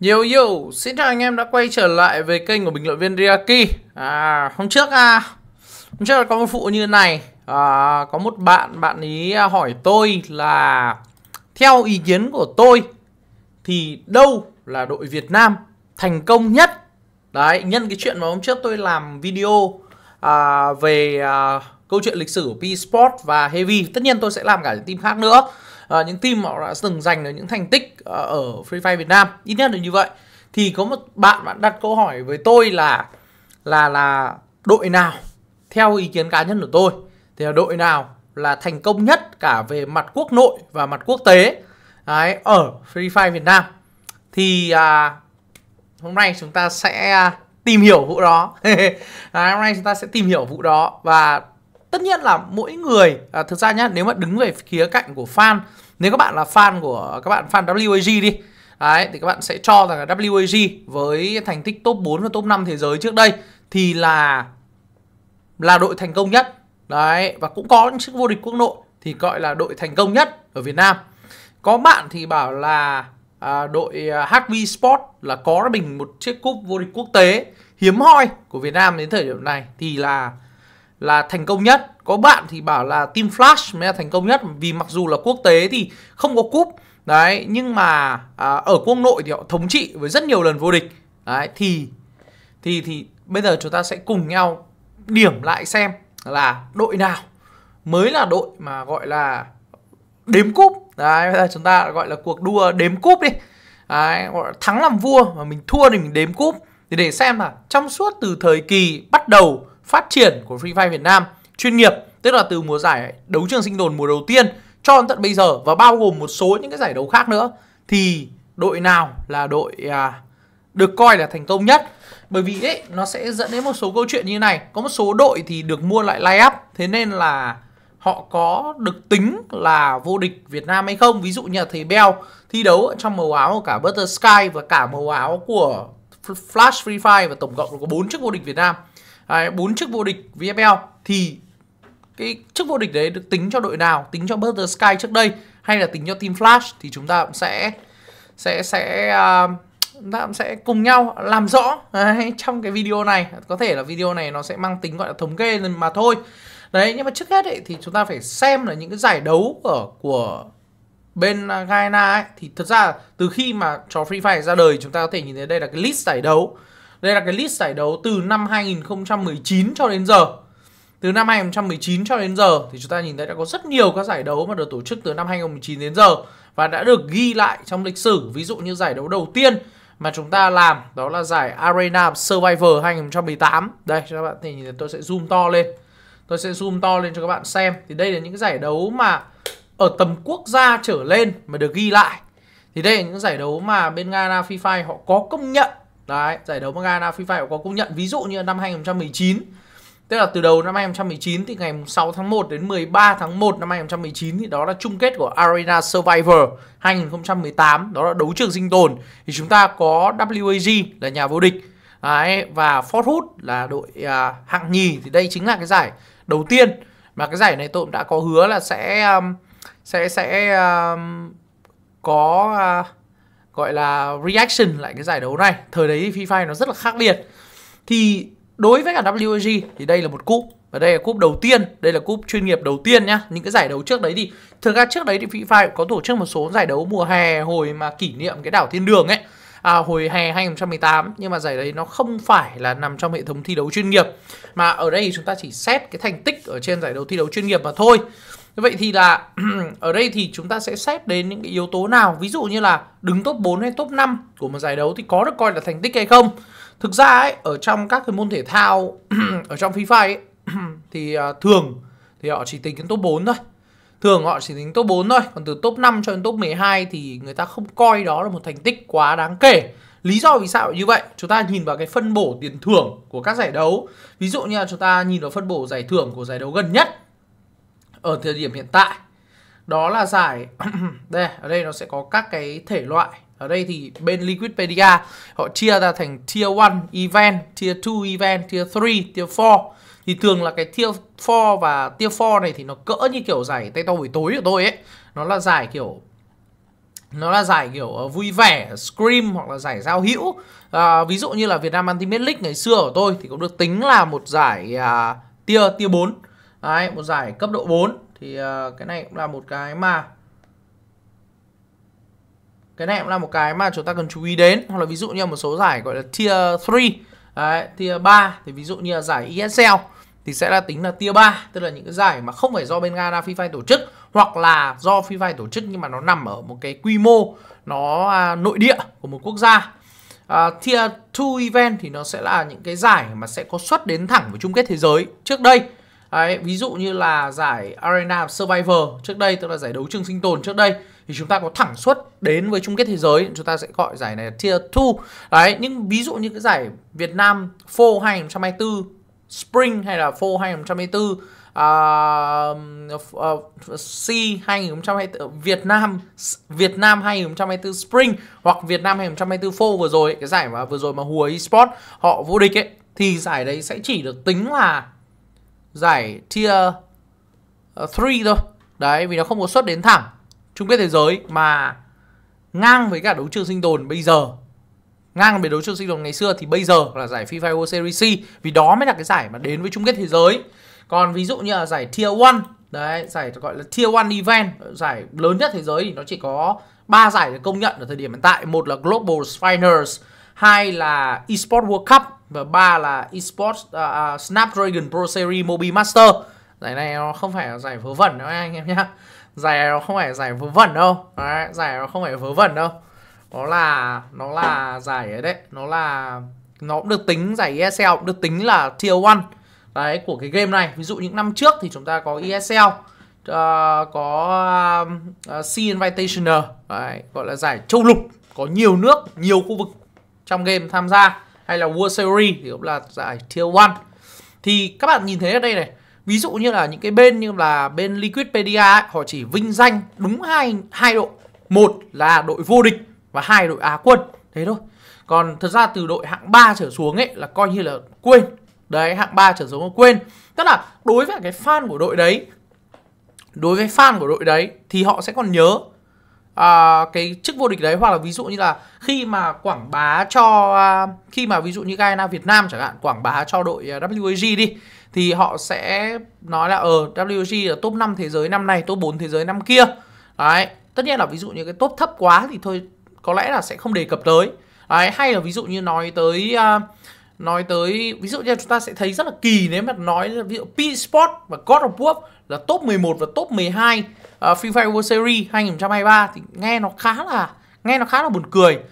Yo yo, xin chào anh em đã quay trở lại về kênh của bình luận viên Riaki à, Hôm trước à, hôm trước là có một phụ như này à, Có một bạn, bạn ý à, hỏi tôi là Theo ý kiến của tôi Thì đâu là đội Việt Nam thành công nhất Đấy, nhân cái chuyện mà hôm trước tôi làm video à, Về à, câu chuyện lịch sử của P-Sport và Heavy Tất nhiên tôi sẽ làm cả những team khác nữa Ờ, những team họ đã từng giành được những thành tích ờ, ở Free Fire Việt Nam ít nhất là như vậy thì có một bạn bạn đặt câu hỏi với tôi là là là đội nào theo ý kiến cá nhân của tôi thì là đội nào là thành công nhất cả về mặt quốc nội và mặt quốc tế đấy, ở Free Fire Việt Nam thì à, hôm nay chúng ta sẽ tìm hiểu vụ đó đấy, hôm nay chúng ta sẽ tìm hiểu vụ đó và tất nhiên là mỗi người à, thực ra nhá nếu mà đứng về khía cạnh của fan nếu các bạn là fan của các bạn fan WAG đi Đấy, thì các bạn sẽ cho rằng là WAG với thành tích top 4 và top 5 thế giới trước đây thì là là đội thành công nhất. Đấy, và cũng có những chức vô địch quốc nội thì gọi là đội thành công nhất ở Việt Nam. Có bạn thì bảo là à, đội à, HV Sport là có mình một chiếc cúp vô địch quốc tế hiếm hoi của Việt Nam đến thời điểm này thì là là thành công nhất có bạn thì bảo là team flash mới là thành công nhất vì mặc dù là quốc tế thì không có cúp đấy nhưng mà à, ở quốc nội thì họ thống trị với rất nhiều lần vô địch đấy thì thì thì bây giờ chúng ta sẽ cùng nhau điểm lại xem là đội nào mới là đội mà gọi là đếm cúp đấy bây giờ chúng ta gọi là cuộc đua đếm cúp đi đấy, gọi là thắng làm vua mà mình thua thì mình đếm cúp thì để xem là trong suốt từ thời kỳ bắt đầu phát triển của Free Fire Việt Nam chuyên nghiệp tức là từ mùa giải đấu trường sinh tồn mùa đầu tiên cho đến tận bây giờ và bao gồm một số những cái giải đấu khác nữa thì đội nào là đội à, được coi là thành công nhất bởi vì ấy, nó sẽ dẫn đến một số câu chuyện như này có một số đội thì được mua lại lay up thế nên là họ có được tính là vô địch Việt Nam hay không ví dụ như là thầy Bell thi đấu trong màu áo của cả Butter Sky và cả màu áo của Flash Free Fire và tổng cộng có 4 chức vô địch Việt Nam bốn à, chức vô địch VFL thì cái chức vô địch đấy được tính cho đội nào tính cho Butter Sky trước đây hay là tính cho Team Flash thì chúng ta cũng sẽ sẽ sẽ uh, chúng ta cũng sẽ cùng nhau làm rõ đấy, trong cái video này có thể là video này nó sẽ mang tính gọi là thống kê lần mà thôi đấy nhưng mà trước hết ấy, thì chúng ta phải xem là những cái giải đấu của của bên Ghana ấy thì thật ra từ khi mà trò Free Fire ra đời chúng ta có thể nhìn thấy đây là cái list giải đấu đây là cái list giải đấu từ năm 2019 cho đến giờ từ năm 2019 cho đến giờ thì chúng ta nhìn thấy đã có rất nhiều các giải đấu mà được tổ chức từ năm 2019 đến giờ và đã được ghi lại trong lịch sử. Ví dụ như giải đấu đầu tiên mà chúng ta làm đó là giải Arena Survivor 2018. Đây cho các bạn thì tôi sẽ zoom to lên. Tôi sẽ zoom to lên cho các bạn xem. Thì đây là những giải đấu mà ở tầm quốc gia trở lên mà được ghi lại. Thì đây là những giải đấu mà bên Ghana FIFA họ có công nhận. Đấy, giải đấu mà Ghana FIFA họ có công nhận. Ví dụ như năm 2019 Tức là từ đầu năm 2019 thì ngày 6 tháng 1 đến 13 tháng 1 năm 2019 thì đó là chung kết của Arena Survivor 2018, đó là đấu trường sinh tồn. Thì chúng ta có WAG là nhà vô địch. Đấy, và Fort Hood là đội à, hạng nhì thì đây chính là cái giải đầu tiên mà cái giải này tôi cũng đã có hứa là sẽ um, sẽ sẽ um, có uh, gọi là reaction lại cái giải đấu này. Thời đấy thì FIFA nó rất là khác biệt. Thì đối với cả WG thì đây là một cúp và đây là cúp đầu tiên đây là cúp chuyên nghiệp đầu tiên nhá những cái giải đấu trước đấy thì thực ra trước đấy thì FIFA có tổ chức một số giải đấu mùa hè hồi mà kỷ niệm cái đảo thiên đường ấy à, hồi hè 2018 nhưng mà giải đấy nó không phải là nằm trong hệ thống thi đấu chuyên nghiệp mà ở đây chúng ta chỉ xét cái thành tích ở trên giải đấu thi đấu chuyên nghiệp mà thôi vậy thì là ở đây thì chúng ta sẽ xét đến những cái yếu tố nào ví dụ như là đứng top 4 hay top 5 của một giải đấu thì có được coi là thành tích hay không Thực ra ấy, ở trong các cái môn thể thao ở trong FIFA ấy, thì à, thường thì họ chỉ tính đến top 4 thôi. Thường họ chỉ tính top 4 thôi, còn từ top 5 cho đến top 12 thì người ta không coi đó là một thành tích quá đáng kể. Lý do vì sao như vậy? Chúng ta nhìn vào cái phân bổ tiền thưởng của các giải đấu. Ví dụ như là chúng ta nhìn vào phân bổ giải thưởng của giải đấu gần nhất ở thời điểm hiện tại. Đó là giải đây, ở đây nó sẽ có các cái thể loại ở đây thì bên Liquidpedia họ chia ra thành tier 1 event, tier 2 event, tier 3, tier 4 thì thường là cái tier 4 và tier 4 này thì nó cỡ như kiểu giải tay to buổi tối của tôi ấy nó là giải kiểu nó là giải kiểu ờ, vui vẻ scream hoặc là giải giao hữu à, ví dụ như là Việt Nam Ultimate League ngày xưa của tôi thì cũng được tính là một giải à, tier tier 4 Đấy, một giải cấp độ 4 thì à, cái này cũng là một cái mà cái này cũng là một cái mà chúng ta cần chú ý đến hoặc là ví dụ như một số giải gọi là tier 3 Đấy, tier 3 thì ví dụ như là giải ESL thì sẽ là tính là tier 3 tức là những cái giải mà không phải do bên Ghana FIFA tổ chức hoặc là do FIFA tổ chức nhưng mà nó nằm ở một cái quy mô nó à, nội địa của một quốc gia à, tier 2 event thì nó sẽ là những cái giải mà sẽ có suất đến thẳng với chung kết thế giới trước đây Đấy, ví dụ như là giải Arena Survivor trước đây tức là giải đấu trường sinh tồn trước đây thì chúng ta có thẳng suất đến với chung kết thế giới chúng ta sẽ gọi giải này là tier 2 đấy nhưng ví dụ như cái giải Việt Nam Fall 2024 Spring hay là Fall 2024 uh, uh, C 2024 Việt Nam Việt Nam 2024 Spring hoặc Việt Nam 2024 Fall vừa rồi cái giải mà vừa rồi mà Hùa Esports họ vô địch ấy thì giải đấy sẽ chỉ được tính là giải tier 3 thôi đấy vì nó không có xuất đến thẳng chung kết thế giới mà ngang với cả đấu trường sinh tồn bây giờ ngang với đấu trường sinh tồn ngày xưa thì bây giờ là giải FIFA World Series C vì đó mới là cái giải mà đến với chung kết thế giới còn ví dụ như là giải Tier 1 đấy giải gọi là Tier 1 event giải lớn nhất thế giới thì nó chỉ có ba giải được công nhận ở thời điểm hiện tại một là Global Finals hai là Esports World Cup và ba là Esports uh, à, à, Snapdragon Pro Series Mobile Master giải này nó không phải là giải vớ vẩn đâu anh em nhé giải nó không phải giải vớ vẩn đâu đấy, giải nó không phải vớ vẩn đâu nó là nó là giải ấy đấy nó là nó cũng được tính giải ESL cũng được tính là tier 1 đấy của cái game này ví dụ những năm trước thì chúng ta có ESL uh, ờ, có uh, ờ, C Invitational đấy, gọi là giải châu lục có nhiều nước nhiều khu vực trong game tham gia hay là World Series thì cũng là giải tier 1 thì các bạn nhìn thấy ở đây này ví dụ như là những cái bên như là bên Liquidpedia ấy, họ chỉ vinh danh đúng hai hai đội một là đội vô địch và hai đội á quân thế thôi còn thật ra từ đội hạng 3 trở xuống ấy là coi như là quên đấy hạng 3 trở xuống là quên tức là đối với cái fan của đội đấy đối với fan của đội đấy thì họ sẽ còn nhớ à, cái chức vô địch đấy hoặc là ví dụ như là khi mà quảng bá cho à, khi mà ví dụ như Ghana Việt Nam chẳng hạn quảng bá cho đội à, WAG đi thì họ sẽ nói là ở ờ, WG là top 5 thế giới năm này, top 4 thế giới năm kia. Đấy, tất nhiên là ví dụ như cái top thấp quá thì thôi có lẽ là sẽ không đề cập tới. Đấy, hay là ví dụ như nói tới uh, nói tới ví dụ như chúng ta sẽ thấy rất là kỳ nếu mà nói là ví dụ P-Sport và God of War là top 11 và top 12 uh, à, Free Fire World Series 2023 thì nghe nó khá là nghe nó khá là buồn cười. uh,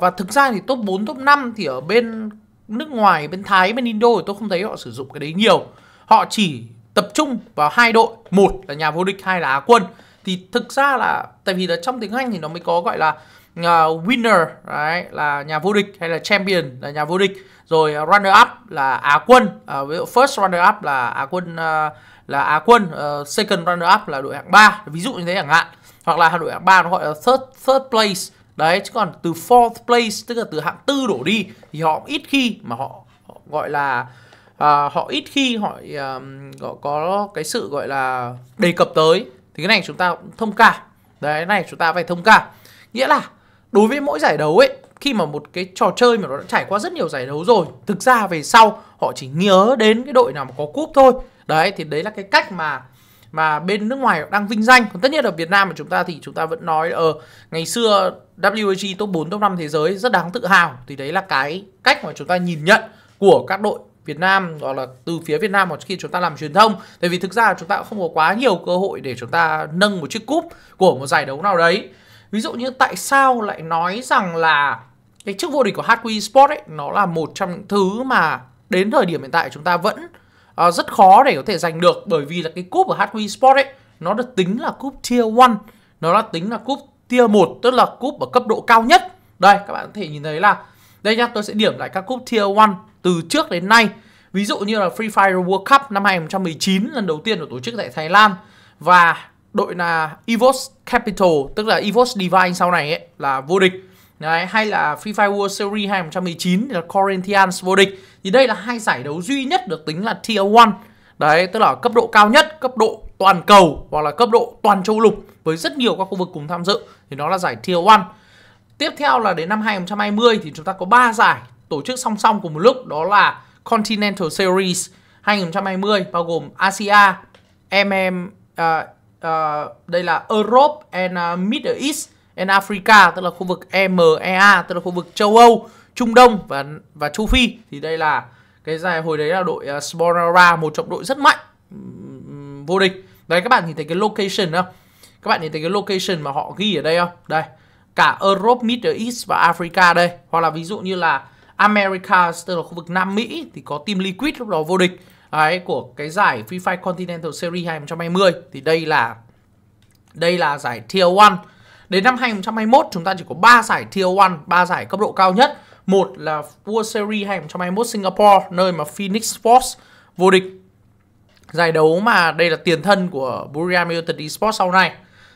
và thực ra thì top 4, top 5 thì ở bên nước ngoài bên Thái bên Indo thì tôi không thấy họ sử dụng cái đấy nhiều họ chỉ tập trung vào hai đội một là nhà vô địch hai là Á quân thì thực ra là tại vì là trong tiếng Anh thì nó mới có gọi là uh, winner đấy là nhà vô địch hay là champion là nhà vô địch rồi uh, runner up là á quân uh, ví dụ first runner up là á quân uh, là á quân uh, second runner up là đội hạng 3 ví dụ như thế chẳng hạn hoặc là đội hạng 3 nó gọi là third third place đấy chứ còn từ fourth place tức là từ hạng tư đổ đi thì họ ít khi mà họ, họ gọi là à, họ ít khi họ um, có, có cái sự gọi là đề cập tới thì cái này chúng ta cũng thông cảm đấy cái này chúng ta phải thông cảm nghĩa là đối với mỗi giải đấu ấy khi mà một cái trò chơi mà nó đã trải qua rất nhiều giải đấu rồi thực ra về sau họ chỉ nhớ đến cái đội nào mà có cúp thôi đấy thì đấy là cái cách mà mà bên nước ngoài đang vinh danh còn tất nhiên ở Việt Nam của chúng ta thì chúng ta vẫn nói ở uh, ờ, ngày xưa WAG e top 4 top 5 thế giới rất đáng tự hào thì đấy là cái cách mà chúng ta nhìn nhận của các đội Việt Nam gọi là từ phía Việt Nam mà khi chúng ta làm truyền thông tại vì thực ra chúng ta không có quá nhiều cơ hội để chúng ta nâng một chiếc cúp của một giải đấu nào đấy ví dụ như tại sao lại nói rằng là cái chức vô địch của HQ Sport ấy nó là một trong những thứ mà đến thời điểm hiện tại chúng ta vẫn Ờ, rất khó để có thể giành được bởi vì là cái cúp ở HQ Sport ấy nó được tính là cúp tier 1, nó là tính là cúp tier 1 tức là cúp ở cấp độ cao nhất. Đây các bạn có thể nhìn thấy là đây nhá, tôi sẽ điểm lại các cúp tier 1 từ trước đến nay. Ví dụ như là Free Fire World Cup năm 2019 lần đầu tiên được tổ chức tại Thái Lan và đội là Evos Capital tức là Evos Divine sau này ấy là vô địch. Đấy, hay là FIFA World Series 2019 là Corinthians vô địch thì đây là hai giải đấu duy nhất được tính là Tier 1 đấy tức là cấp độ cao nhất cấp độ toàn cầu hoặc là cấp độ toàn châu lục với rất nhiều các khu vực cùng tham dự thì nó là giải Tier 1 tiếp theo là đến năm 2020 thì chúng ta có 3 giải tổ chức song song cùng một lúc đó là Continental Series 2020 bao gồm Asia, MM uh, uh, đây là Europe and uh, Middle East and Africa tức là khu vực EMEA tức là khu vực châu Âu, Trung Đông và và Châu Phi thì đây là cái giải hồi đấy là đội uh, à, Sponara một trọng đội rất mạnh um, vô địch. Đấy các bạn nhìn thấy cái location không? Các bạn nhìn thấy cái location mà họ ghi ở đây không? Đây. Cả Europe, Middle East và Africa đây. Hoặc là ví dụ như là America tức là khu vực Nam Mỹ thì có team Liquid lúc đó vô địch đấy, của cái giải FIFA Continental Series 2020 thì đây là đây là giải Tier 1 Đến năm 2021 chúng ta chỉ có 3 giải Tier 1, 3 giải cấp độ cao nhất. Một là World Series 2021 Singapore nơi mà Phoenix Force vô địch. Giải đấu mà đây là tiền thân của Buriram United Esports sau này.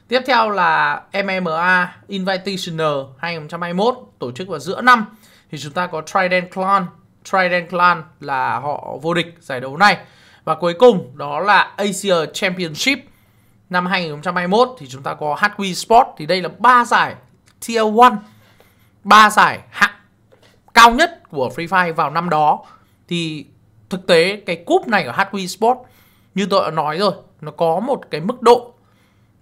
Tiếp theo là MMA Invitational 2021 tổ chức vào giữa năm thì chúng ta có Trident Clan. Trident Clan là họ vô địch giải đấu này. Và cuối cùng đó là Asia Championship năm 2021 thì chúng ta có HQ Sport thì đây là ba giải Tier 1, ba giải hạng cao nhất của Free Fire vào năm đó thì thực tế cái cúp này ở HQ Sport như tôi đã nói rồi, nó có một cái mức độ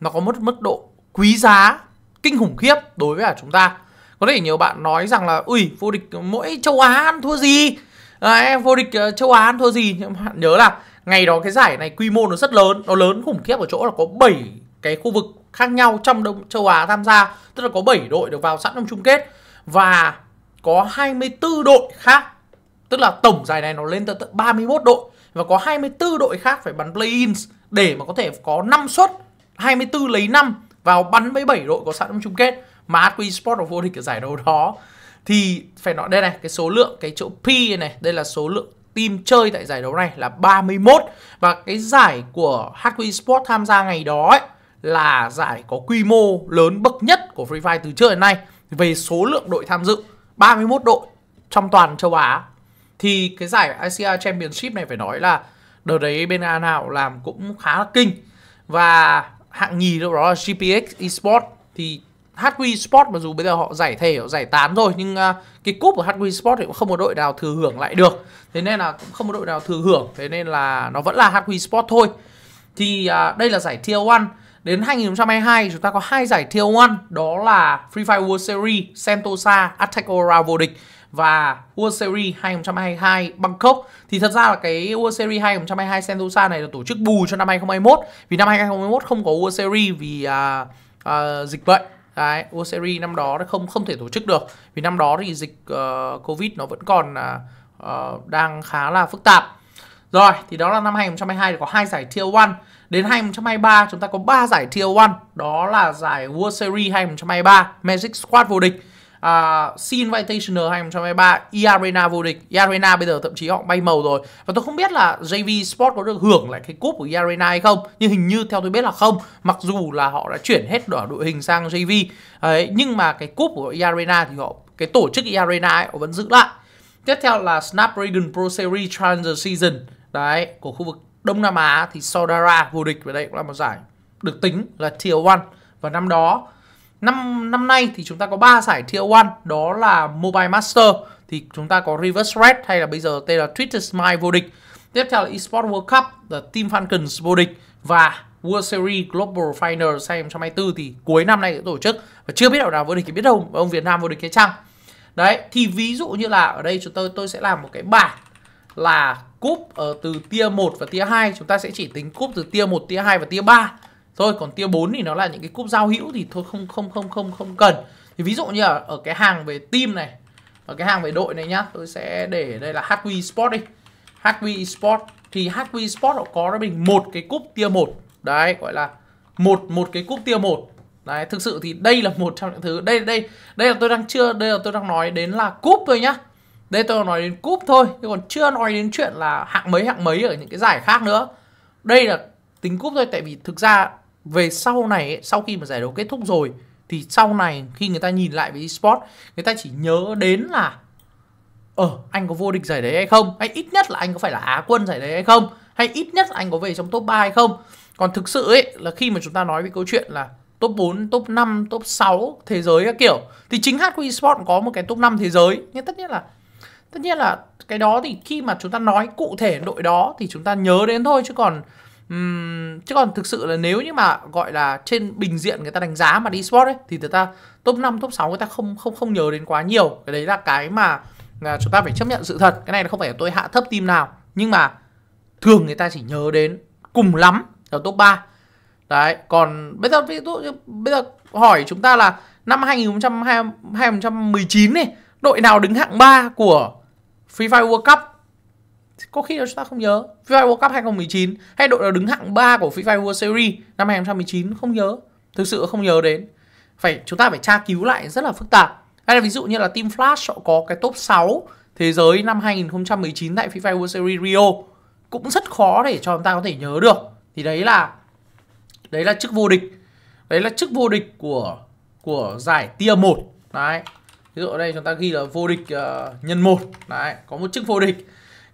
nó có một mức độ quý giá kinh khủng khiếp đối với chúng ta. Có thể nhiều bạn nói rằng là ui vô địch mỗi châu Á ăn thua gì? À, vô địch ờ, châu Á ăn thua gì? Nhưng bạn nhớ là ngày đó cái giải này quy mô nó rất lớn nó lớn khủng khiếp ở chỗ là có 7 cái khu vực khác nhau trong đông châu Á tham gia tức là có 7 đội được vào sẵn trong chung kết và có 24 đội khác tức là tổng giải này nó lên tới tận 31 đội và có 24 đội khác phải bắn play-ins để mà có thể có 5 suất 24 lấy 5 vào bắn với 7 đội có sẵn trong chung kết mà HQ Sport vô địch ở giải đấu đó thì phải nói đây này cái số lượng cái chỗ P này đây là số lượng team chơi tại giải đấu này là 31 và cái giải của HQ Sport tham gia ngày đó ấy, là giải có quy mô lớn bậc nhất của Free Fire từ trước đến nay về số lượng đội tham dự 31 đội trong toàn châu Á thì cái giải asia Championship này phải nói là đợt đấy bên A nào làm cũng khá là kinh và hạng nhì lúc đó là GPX Esports thì HQ Sport mà dù bây giờ họ giải thể họ giải tán rồi nhưng uh, cái cúp của HQ Sport thì cũng không có đội nào thừa hưởng lại được thế nên là cũng không có đội nào thừa hưởng thế nên là nó vẫn là HQ Sport thôi thì uh, đây là giải Tier 1 đến 2022 chúng ta có hai giải Tier 1 đó là Free Fire World Series Sentosa Attack Ora vô địch và World Series 2022 Bangkok thì thật ra là cái World Series 2022 Sentosa này là tổ chức bù cho năm 2021 vì năm 2021 không có World Series vì uh, uh, dịch bệnh Đấy, World Series năm đó không không thể tổ chức được vì năm đó thì dịch uh, Covid nó vẫn còn uh, đang khá là phức tạp. Rồi, thì đó là năm 2022 có hai giải Tier 1. Đến 2023 chúng ta có ba giải Tier 1, đó là giải World Series 2023, Magic Squad vô địch uh, à, C Invitational 2023 Arena vô địch Arena bây giờ thậm chí họ bay màu rồi và tôi không biết là JV Sport có được hưởng lại cái cúp của Arena hay không nhưng hình như theo tôi biết là không mặc dù là họ đã chuyển hết đội đội hình sang JV ấy nhưng mà cái cúp của Arena thì họ cái tổ chức Arena ấy họ vẫn giữ lại tiếp theo là Snapdragon Pro Series Challenger Season đấy của khu vực Đông Nam Á thì Sodara vô địch và đây cũng là một giải được tính là Tier 1 và năm đó Năm năm nay thì chúng ta có ba giải Tier 1 đó là Mobile Master thì chúng ta có Reverse Red hay là bây giờ tên là Twitter Smile vô địch. Tiếp theo là Esports World Cup, là Team Falcons vô địch và World Series Global Final sang 2024 thì cuối năm nay sẽ tổ chức và chưa biết đội nào vô địch thì biết đâu ông Việt Nam vô địch cái chăng. Đấy, thì ví dụ như là ở đây chúng tôi tôi sẽ làm một cái bảng là cúp ở từ tier 1 và tier 2 chúng ta sẽ chỉ tính cúp từ tier 1, tier 2 và tier 3 thôi còn tia 4 thì nó là những cái cúp giao hữu thì thôi không không không không không cần. Thì ví dụ như ở, ở cái hàng về team này, ở cái hàng về đội này nhá, tôi sẽ để đây là HQ Sport đi. HQ Sport thì HQ Sport họ có cho mình một cái cúp tia 1. Đấy, gọi là một một cái cúp tia 1. Đấy, thực sự thì đây là một trong những thứ đây đây đây là tôi đang chưa đây là tôi đang nói đến là cúp thôi nhá. Đây tôi nói đến cúp thôi, chứ còn chưa nói đến chuyện là hạng mấy hạng mấy ở những cái giải khác nữa. Đây là tính cúp thôi tại vì thực ra về sau này sau khi mà giải đấu kết thúc rồi thì sau này khi người ta nhìn lại về esports người ta chỉ nhớ đến là ờ anh có vô địch giải đấy hay không hay ít nhất là anh có phải là á quân giải đấy hay không hay ít nhất là anh có về trong top 3 hay không còn thực sự ấy là khi mà chúng ta nói về câu chuyện là top 4, top 5, top 6 thế giới các kiểu thì chính HQ Esports có một cái top 5 thế giới nhưng tất nhiên là tất nhiên là cái đó thì khi mà chúng ta nói cụ thể đội đó thì chúng ta nhớ đến thôi chứ còn Uhm, chứ còn thực sự là nếu như mà gọi là trên bình diện người ta đánh giá mà đi sport ấy thì người ta top 5, top 6 người ta không không không nhớ đến quá nhiều. Cái đấy là cái mà là chúng ta phải chấp nhận sự thật. Cái này là không phải tôi hạ thấp team nào, nhưng mà thường người ta chỉ nhớ đến cùng lắm ở top 3. Đấy, còn bây giờ ví dụ bây giờ hỏi chúng ta là năm 2020 2019 này, đội nào đứng hạng 3 của Free Fire World Cup có khi là chúng ta không nhớ FIFA World Cup 2019 hay đội nào đứng hạng 3 của FIFA World Series năm 2019 không nhớ thực sự không nhớ đến phải chúng ta phải tra cứu lại rất là phức tạp hay là ví dụ như là Team Flash họ có cái top 6 thế giới năm 2019 tại FIFA World Series Rio cũng rất khó để cho chúng ta có thể nhớ được thì đấy là đấy là chức vô địch đấy là chức vô địch của của giải tia 1 đấy ví dụ ở đây chúng ta ghi là vô địch uh, nhân 1 đấy có một chức vô địch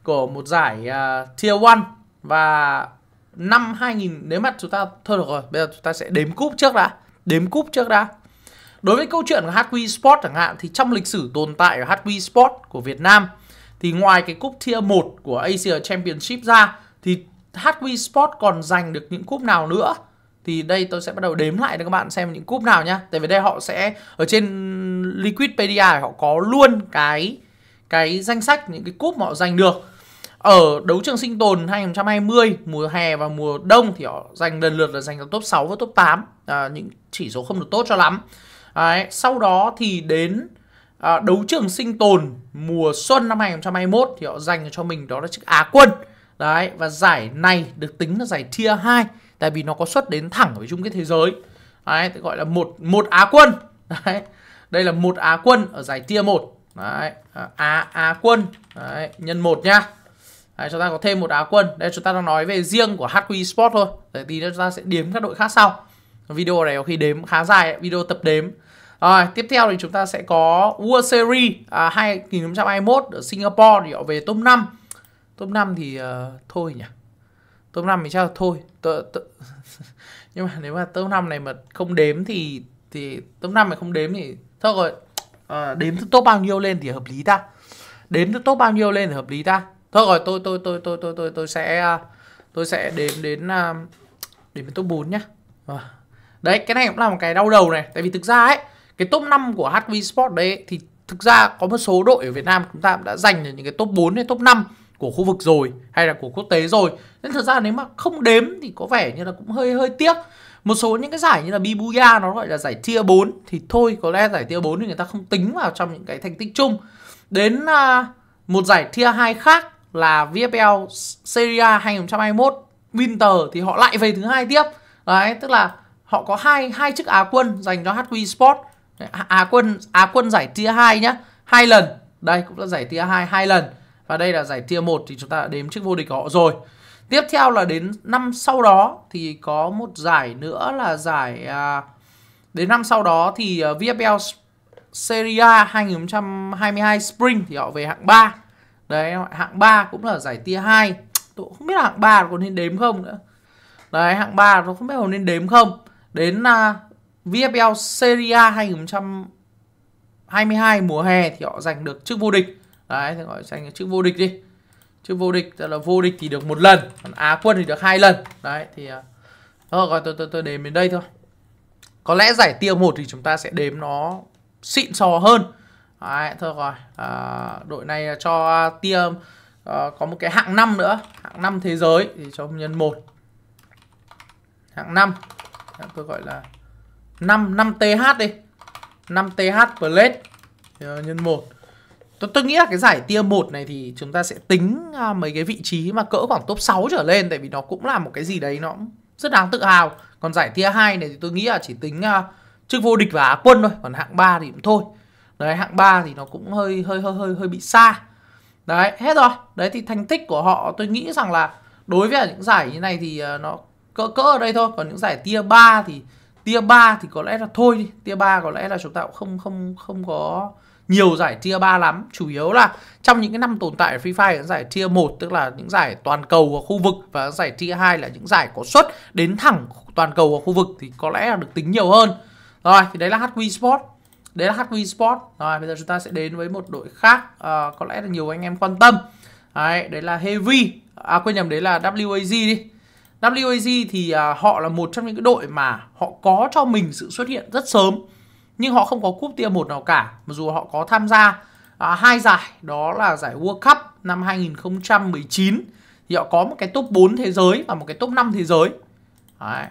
của một giải uh, Tier 1 và năm 2000 nếu mà chúng ta thôi được rồi, bây giờ chúng ta sẽ đếm cúp trước đã. Đếm cúp trước đã. Đối với câu chuyện của HQ Sport chẳng hạn thì trong lịch sử tồn tại của HQ Sport của Việt Nam thì ngoài cái cúp Tier 1 của Asia Championship ra thì HQ Sport còn giành được những cúp nào nữa? Thì đây tôi sẽ bắt đầu đếm lại cho các bạn xem những cúp nào nhá. Tại vì đây họ sẽ ở trên Liquidpedia họ có luôn cái cái danh sách những cái cúp mà họ giành được ở đấu trường sinh tồn 2020 mùa hè và mùa đông thì họ giành lần lượt là giành được top 6 và top 8 à, những chỉ số không được tốt cho lắm. Đấy, sau đó thì đến à, đấu trường sinh tồn mùa xuân năm 2021 thì họ dành cho mình đó là chức Á quân. Đấy và giải này được tính là giải tier 2 tại vì nó có xuất đến thẳng với chung kết thế giới. Đấy, gọi là một một Á quân. Đấy. Đây là một Á quân ở giải tier 1. Đấy, Á à, Á quân. Đấy, nhân 1 nhá. Đấy, chúng ta có thêm một á quân đây chúng ta đang nói về riêng của HQ Sport thôi để tí nữa chúng ta sẽ đếm các đội khác sau video này có khi đếm khá dài video tập đếm rồi tiếp theo thì chúng ta sẽ có World Series à, 2021 ở Singapore thì họ về top 5 top 5 thì uh, thôi nhỉ top 5 thì chắc là thôi tớ, tớ... nhưng mà nếu mà top 5 này mà không đếm thì thì top 5 mà không đếm thì thôi rồi à, đếm từ top bao nhiêu lên thì hợp lý ta đếm từ top bao nhiêu lên thì hợp lý ta thôi rồi tôi tôi tôi tôi tôi tôi tôi sẽ à, tôi sẽ đến đến à, đến với top 4 nhá đấy cái này cũng là một cái đau đầu này tại vì thực ra ấy cái top 5 của HV Sport đấy thì thực ra có một số đội ở Việt Nam chúng ta đã giành được những cái top 4 hay top 5 của khu vực rồi hay là của quốc tế rồi nên thực ra nếu mà không đếm thì có vẻ như là cũng hơi hơi tiếc một số những cái giải như là Bibuya nó gọi là giải tier 4 thì thôi có lẽ giải tier 4 thì người ta không tính vào trong những cái thành tích chung đến uh, một giải tier 2 khác là VFL Serie A 2021 Winter thì họ lại về thứ hai tiếp. Đấy, tức là họ có hai hai chiếc Á quân dành cho HQ Sport. Á quân Á quân giải tier 2 nhá, hai lần. Đây cũng là giải tier 2 hai lần. Và đây là giải tier 1 thì chúng ta đã đếm chiếc vô địch của họ rồi. Tiếp theo là đến năm sau đó thì có một giải nữa là giải à, đến năm sau đó thì à, VFL Serie A 2022 Spring thì họ về hạng 3 đấy hạng 3 cũng là giải tia 2 tôi không biết là hạng 3 có nên đếm không nữa đấy hạng 3 nó không biết có nên đếm không đến uh, à, VFL Serie A 2022 mùa hè thì họ giành được chức vô địch đấy thì gọi giành được chức vô địch đi chức vô địch tức là vô địch thì được một lần còn á quân thì được hai lần đấy thì à, thôi rồi tôi tôi tôi đếm đến đây thôi có lẽ giải tia một thì chúng ta sẽ đếm nó xịn sò hơn Đấy, thôi rồi à, đội này cho tia à, có một cái hạng năm nữa hạng năm thế giới thì cho nhân một hạng năm tôi gọi là 5 5 TH đi 5 TH plate nhân 1 tôi, tôi nghĩ là cái giải tia 1 này thì chúng ta sẽ tính ờ, mấy cái vị trí mà cỡ khoảng top 6 trở lên tại vì nó cũng là một cái gì đấy nó rất đáng tự hào còn giải tia 2 này thì tôi nghĩ là chỉ tính uh, chức vô địch và á quân thôi còn hạng 3 thì cũng thôi đấy hạng 3 thì nó cũng hơi hơi hơi hơi hơi bị xa đấy hết rồi đấy thì thành tích của họ tôi nghĩ rằng là đối với những giải như này thì à, nó cỡ cỡ ở đây thôi còn những giải tia 3 thì tia 3 thì có lẽ là thôi đi tia 3 có lẽ là chúng ta cũng không không không có nhiều giải tia 3 lắm chủ yếu là trong những cái năm tồn tại ở Free Fire những giải tia 1 tức là những giải toàn cầu và khu vực và giải tia 2 là những giải có suất đến thẳng toàn cầu và khu vực thì có lẽ là được tính nhiều hơn rồi thì đấy là HQ Sport đấy là HV Sport rồi bây giờ chúng ta sẽ đến với một đội khác à, có lẽ là nhiều anh em quan tâm đấy đấy là Heavy à quên nhầm đấy là WAG đi WAG thì à, họ là một trong những cái đội mà họ có cho mình sự xuất hiện rất sớm nhưng họ không có cúp tia một nào cả mặc dù họ có tham gia à, hai giải đó là giải World Cup năm 2019 thì họ có một cái top 4 thế giới và một cái top 5 thế giới đấy.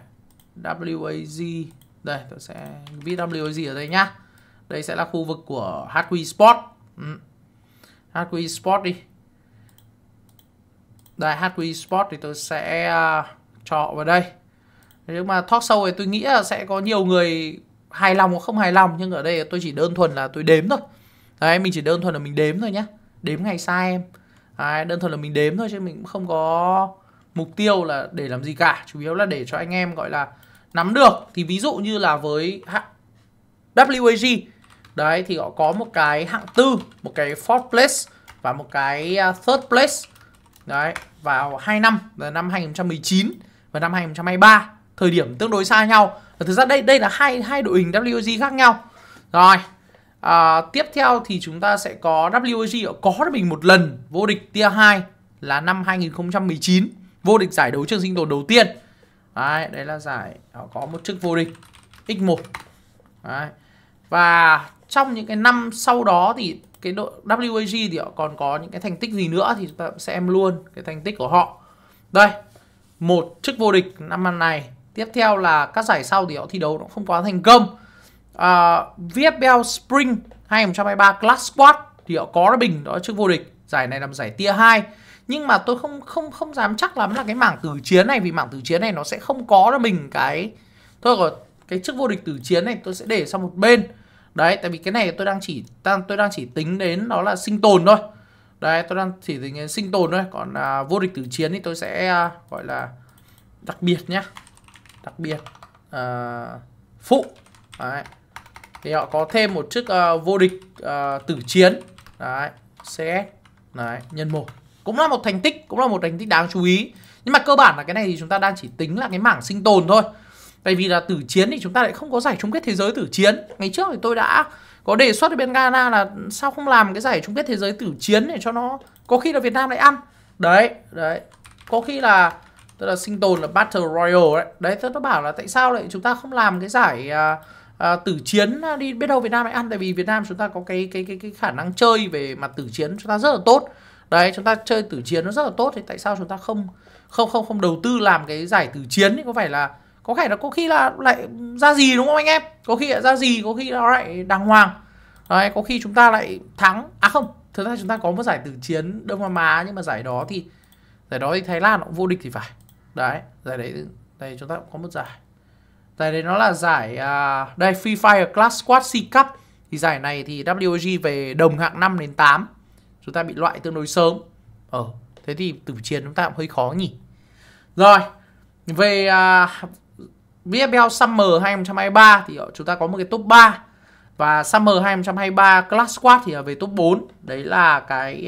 WAG đây tôi sẽ viết WAG ở đây nhá đây sẽ là khu vực của HQ Sport ừ. HQ Sport đi đây HQ Sport thì tôi sẽ à, chọn vào đây Nếu mà talk sâu thì tôi nghĩ là sẽ có nhiều người hài lòng hoặc không hài lòng nhưng ở đây tôi chỉ đơn thuần là tôi đếm thôi đấy mình chỉ đơn thuần là mình đếm thôi nhé, đếm ngày sai em đấy, đơn thuần là mình đếm thôi chứ mình không có mục tiêu là để làm gì cả chủ yếu là để cho anh em gọi là nắm được thì ví dụ như là với WAG Đấy thì họ có một cái hạng tư, một cái fourth place và một cái à, third place. Đấy, vào hai năm là năm 2019 và năm 2023, thời điểm tương đối xa nhau. Và thực ra đây đây là hai hai đội hình WG khác nhau. Rồi. À, tiếp theo thì chúng ta sẽ có WG họ có cho mình một lần vô địch tier 2 là năm 2019, vô địch giải đấu trường sinh tồn đầu tiên. Đấy, đấy là giải họ có một chức vô địch X1. Đấy. Và trong những cái năm sau đó thì cái đội WAG thì họ còn có những cái thành tích gì nữa thì chúng ta sẽ em luôn cái thành tích của họ. Đây, một chức vô địch năm năm này. Tiếp theo là các giải sau thì họ thi đấu nó không quá thành công. Uh, à, VFL Spring 2023 Class Squad thì họ có bình đó chức vô địch. Giải này làm giải tier 2 nhưng mà tôi không không không dám chắc lắm là cái mảng tử chiến này vì mảng tử chiến này nó sẽ không có được bình cái thôi rồi cái chức vô địch tử chiến này tôi sẽ để sang một bên đấy tại vì cái này tôi đang chỉ đang tôi đang chỉ tính đến đó là sinh tồn thôi đấy tôi đang chỉ tính đến sinh tồn thôi còn à, vô địch tử chiến thì tôi sẽ à, gọi là đặc biệt nhá đặc biệt à, phụ đấy thì họ có thêm một chiếc uh, vô địch uh, tử chiến đấy CS đấy nhân một cũng là một thành tích cũng là một thành tích đáng chú ý nhưng mà cơ bản là cái này thì chúng ta đang chỉ tính là cái mảng sinh tồn thôi Tại vì là tử chiến thì chúng ta lại không có giải chung kết thế giới tử chiến. Ngày trước thì tôi đã có đề xuất ở bên Ghana là sao không làm cái giải chung kết thế giới tử chiến để cho nó có khi là Việt Nam lại ăn. Đấy, đấy. Có khi là tức là sinh tồn là Battle royal đấy. Đấy tôi nó bảo là tại sao lại chúng ta không làm cái giải à, à, tử chiến à, đi biết đâu Việt Nam lại ăn tại vì Việt Nam chúng ta có cái cái cái cái khả năng chơi về mặt tử chiến chúng ta rất là tốt. Đấy, chúng ta chơi tử chiến nó rất là tốt thì tại sao chúng ta không không không không đầu tư làm cái giải tử chiến thì có phải là có thể là có khi là lại ra gì đúng không anh em có khi là ra gì có khi nó lại đàng hoàng Đấy, có khi chúng ta lại thắng à không thực ra chúng ta có một giải tử chiến đông nam á nhưng mà giải đó thì giải đó thì thái lan cũng vô địch thì phải đấy giải đấy đây chúng ta cũng có một giải giải đấy nó là giải à, đây free fire class squad c cup thì giải này thì wg về đồng hạng 5 đến 8 chúng ta bị loại tương đối sớm ờ thế thì tử chiến chúng ta cũng hơi khó nhỉ rồi về à, VFL Summer 2023 thì chúng ta có một cái top 3 và Summer 2023 Class Squad thì về top 4 Đấy là cái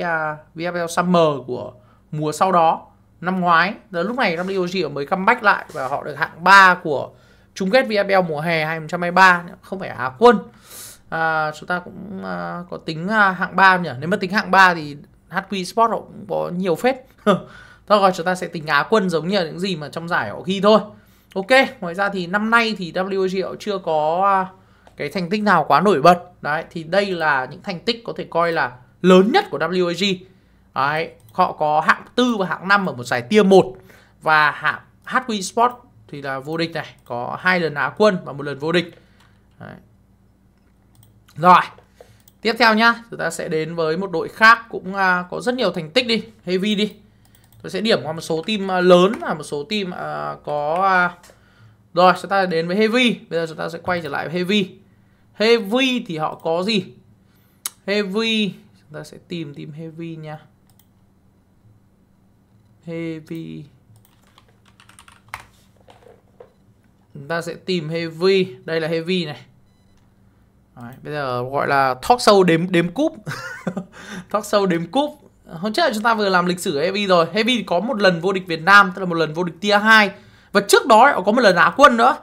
VFL à, Summer của mùa sau đó Năm ngoái Giờ Lúc này WG mới comeback lại Và họ được hạng 3 của chung kết VFL mùa hè 2023 Không phải Á quân à, Chúng ta cũng uh, có tính uh, hạng 3 nhỉ Nếu mà tính hạng 3 thì HQ Sport họ cũng có nhiều phết Thôi rồi chúng ta sẽ tính Á quân giống như những gì mà trong giải họ ghi thôi Ok, ngoài ra thì năm nay thì WGO chưa có à, cái thành tích nào quá nổi bật. Đấy, thì đây là những thành tích có thể coi là lớn nhất của WAG. Đấy, họ có hạng tư và hạng 5 ở một giải tier 1 và hạng HQ Sport thì là vô địch này, có hai lần á quân và một lần vô địch. Đấy. Rồi. Tiếp theo nhá, chúng ta sẽ đến với một đội khác cũng à, có rất nhiều thành tích đi, Heavy đi tôi sẽ điểm qua một số team à, lớn và một số team à, có à, rồi chúng ta đến với heavy bây giờ chúng ta sẽ quay trở lại với heavy heavy thì họ có gì heavy chúng ta sẽ tìm team heavy nha heavy chúng ta sẽ tìm heavy đây là heavy này Đấy, bây giờ gọi là thoát sâu đếm đếm cúp thoát sâu đếm cúp hôm trước là chúng ta vừa làm lịch sử Heavy rồi Heavy có một lần vô địch Việt Nam tức là một lần vô địch tier 2 và trước đó có một lần Á quân nữa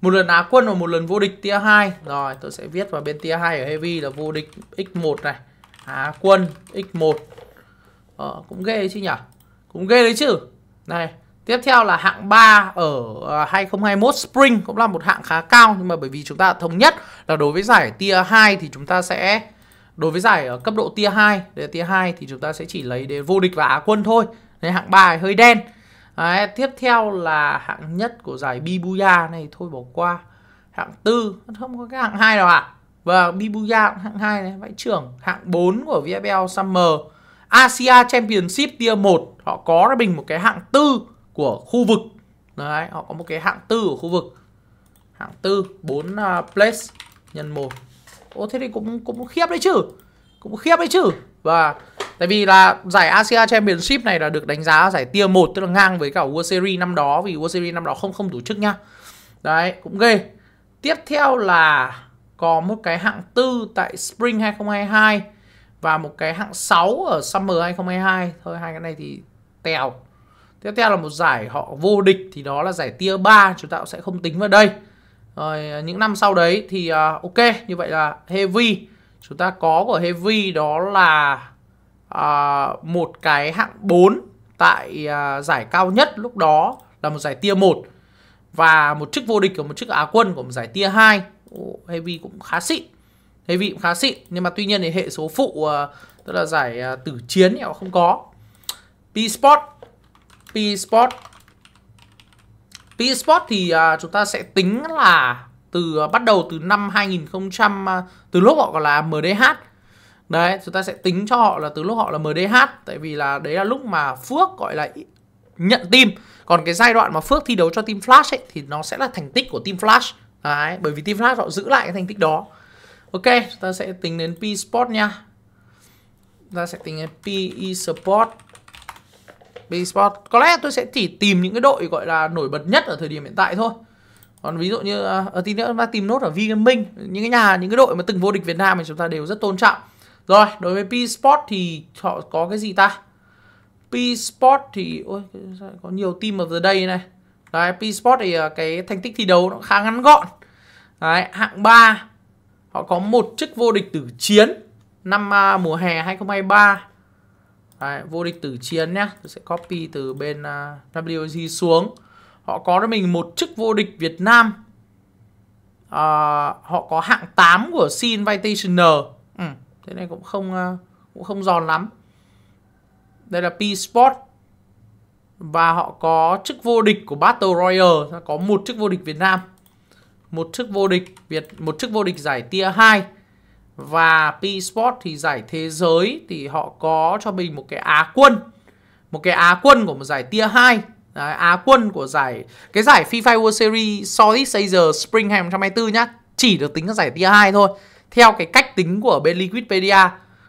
một lần Á quân và một lần vô địch tier 2 rồi tôi sẽ viết vào bên tier 2 ở Heavy là vô địch x1 này Á quân x1 ờ, cũng ghê chứ nhỉ cũng ghê đấy chứ này Tiếp theo là hạng 3 ở 2021 à, Spring cũng là một hạng khá cao nhưng mà bởi vì chúng ta thống nhất là đối với giải tier 2 thì chúng ta sẽ Đối với giải ở cấp độ tier 2, để tier 2 thì chúng ta sẽ chỉ lấy đến vô địch và Á quân thôi. Đấy, hạng 3 hơi đen. Đấy, tiếp theo là hạng nhất của giải Bibuya này thôi bỏ qua. Hạng tư không có cái hạng 2 nào ạ. À. Và Bibuya hạng 2 này, vãi trưởng. Hạng 4 của VFL Summer. Asia Championship tier 1 họ có ra mình một cái hạng tư của khu vực. Đấy, họ có một cái hạng tư của khu vực. Hạng tư 4 uh, à, place nhân 1 ô thế thì cũng cũng khiếp đấy chứ cũng khiếp đấy chứ và tại vì là giải Asia Championship này là được đánh giá giải tier 1 tức là ngang với cả World Series năm đó vì World Series năm đó không không tổ chức nha đấy cũng ghê tiếp theo là có một cái hạng tư tại Spring 2022 và một cái hạng 6 ở Summer 2022 thôi hai cái này thì tèo tiếp theo là một giải họ vô địch thì đó là giải tier 3 chúng ta cũng sẽ không tính vào đây rồi à, những năm sau đấy thì uh, ok như vậy là heavy chúng ta có của heavy đó là uh, một cái hạng 4 tại uh, giải cao nhất lúc đó là một giải tier 1 và một chức vô địch của một chức á quân của một giải tier 2 oh, heavy cũng khá xịn heavy cũng khá xịn nhưng mà tuy nhiên thì hệ số phụ uh, tức là giải uh, tử chiến thì họ không có p sport p sport P PSport thì uh, chúng ta sẽ tính là từ uh, bắt đầu từ năm 2000 uh, à, từ lúc họ gọi là MDH đấy chúng ta sẽ tính cho họ là từ lúc họ là MDH tại vì là đấy là lúc mà Phước gọi là nhận team còn cái giai đoạn mà Phước thi đấu cho team Flash ấy, thì nó sẽ là thành tích của team Flash đấy bởi vì team Flash họ giữ lại cái thành tích đó ok chúng ta sẽ tính đến P Sport nha chúng ta sẽ tính đến P e Sport Bsport có lẽ tôi sẽ chỉ tìm những cái đội gọi là nổi bật nhất ở thời điểm hiện tại thôi còn ví dụ như ở à, ờ, tí nữa ta tìm nốt ở Vingaming những cái nhà những cái đội mà từng vô địch Việt Nam thì chúng ta đều rất tôn trọng rồi đối với P-Sport thì họ có cái gì ta P-Sport thì ôi có nhiều team ở the đây này đấy P-Sport thì à, cái thành tích thi đấu nó khá ngắn gọn đấy hạng 3 họ có một chức vô địch tử chiến năm à, mùa hè 2023 Đấy, vô địch tử chiến nhé, tôi sẽ copy từ bên uh, à, WG xuống họ có cho mình một chức vô địch Việt Nam uh, họ có hạng 8 của C Invitational ừ, thế này cũng không uh, cũng không giòn lắm đây là P Sport và họ có chức vô địch của Battle Royale có một chức vô địch Việt Nam một chức vô địch Việt một chức vô địch giải tia 2 và P Sport thì giải thế giới thì họ có cho mình một cái á quân một cái á quân của một giải tier 2 Đấy, á quân của giải cái giải FIFA World Series Southeast Asia Spring 2024 nhá chỉ được tính là giải tier 2 thôi theo cái cách tính của bên Liquidpedia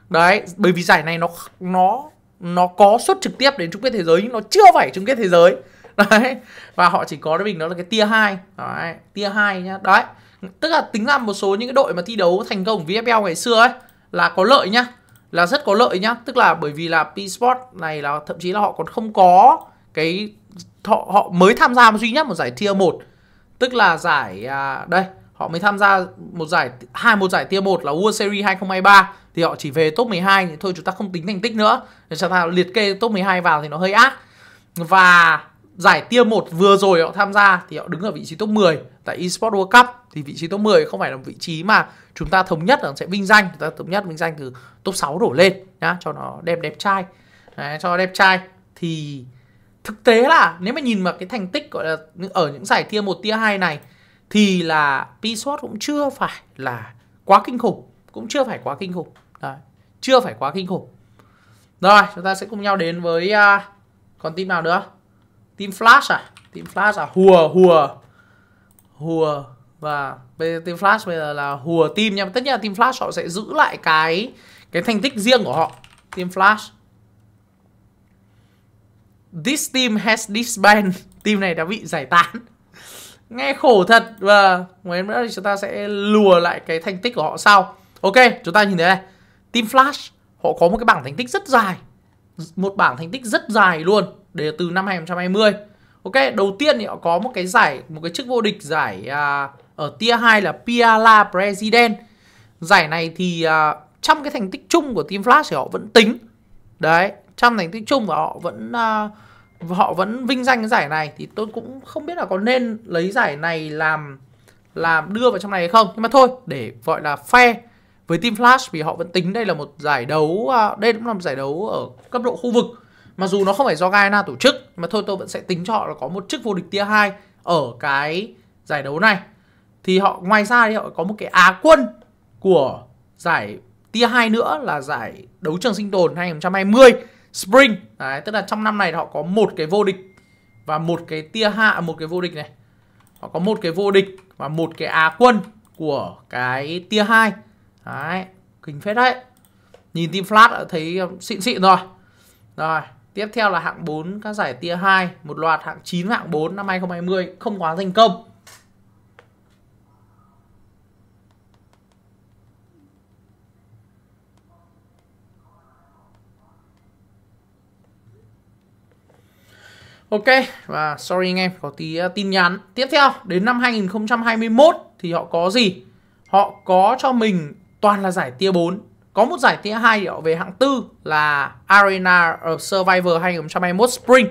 đấy bởi vì giải này nó nó nó có xuất trực tiếp đến chung kết thế giới nhưng nó chưa phải chung kết thế giới đấy và họ chỉ có cho mình đó là cái tier 2 đấy tier 2 nhá đấy tức là tính ra một số những cái đội mà thi đấu thành công VFL ngày xưa ấy là có lợi nhá là rất có lợi nhá tức là bởi vì là p sport này là thậm chí là họ còn không có cái họ họ mới tham gia duy nhất một giải tier 1 tức là giải à, đây họ mới tham gia một giải hai một giải tier 1 là World Series 2023 thì họ chỉ về top 12 thì thôi chúng ta không tính thành tích nữa để chúng ta liệt kê top 12 vào thì nó hơi ác và giải tier 1 vừa rồi họ tham gia thì họ đứng ở vị trí top 10 tại esports World Cup thì vị trí top 10 không phải là vị trí mà chúng ta thống nhất là sẽ vinh danh chúng ta thống nhất vinh danh từ top 6 đổ lên nhá cho nó đẹp đẹp trai Đấy, cho đẹp trai thì thực tế là nếu mà nhìn vào cái thành tích gọi là ở những giải tia 1 tia 2 này thì là Psort cũng chưa phải là quá kinh khủng cũng chưa phải quá kinh khủng Đấy, chưa phải quá kinh khủng rồi chúng ta sẽ cùng nhau đến với uh, à, còn team nào nữa team flash à team flash à hùa hùa hùa và bây giờ team flash bây giờ là hùa team nha tất nhiên là team flash họ sẽ giữ lại cái cái thành tích riêng của họ team flash this team has disbanded team này đã bị giải tán nghe khổ thật và ngoài nữa thì chúng ta sẽ lùa lại cái thành tích của họ sau ok chúng ta nhìn thấy này team flash họ có một cái bảng thành tích rất dài một bảng thành tích rất dài luôn để từ năm 2020 ok đầu tiên thì họ có một cái giải một cái chức vô địch giải uh, ở tia 2 là Piala President. Giải này thì uh, trong cái thành tích chung của Team Flash thì họ vẫn tính. Đấy, trong thành tích chung của họ vẫn uh, họ vẫn vinh danh cái giải này thì tôi cũng không biết là có nên lấy giải này làm làm đưa vào trong này hay không. Nhưng mà thôi, để gọi là fair với Team Flash vì họ vẫn tính đây là một giải đấu uh, đây cũng là một giải đấu ở cấp độ khu vực. Mặc dù nó không phải do Gaina tổ chức mà thôi tôi vẫn sẽ tính cho họ là có một chức vô địch tier 2 ở cái giải đấu này thì họ ngoài ra thì họ có một cái á quân của giải tier hai nữa là giải đấu trường sinh tồn 2020 Spring. Đấy, tức là trong năm này họ có một cái vô địch và một cái tier hạ à, một cái vô địch này. Họ có một cái vô địch và một cái á quân của cái tier 2. Đấy, kinh phết đấy. Nhìn team flat đã thấy um, xịn xịn rồi. Rồi, tiếp theo là hạng 4 các giải tier 2, một loạt hạng 9 hạng 4 năm 2020 không quá thành công. Ok và sorry anh em có tí ờ, tin nhắn Tiếp theo đến năm 2021 thì họ có gì? Họ có cho mình toàn là giải tier 4 Có một giải tier 2 họ về hạng tư là Arena of Survivor 2021 Spring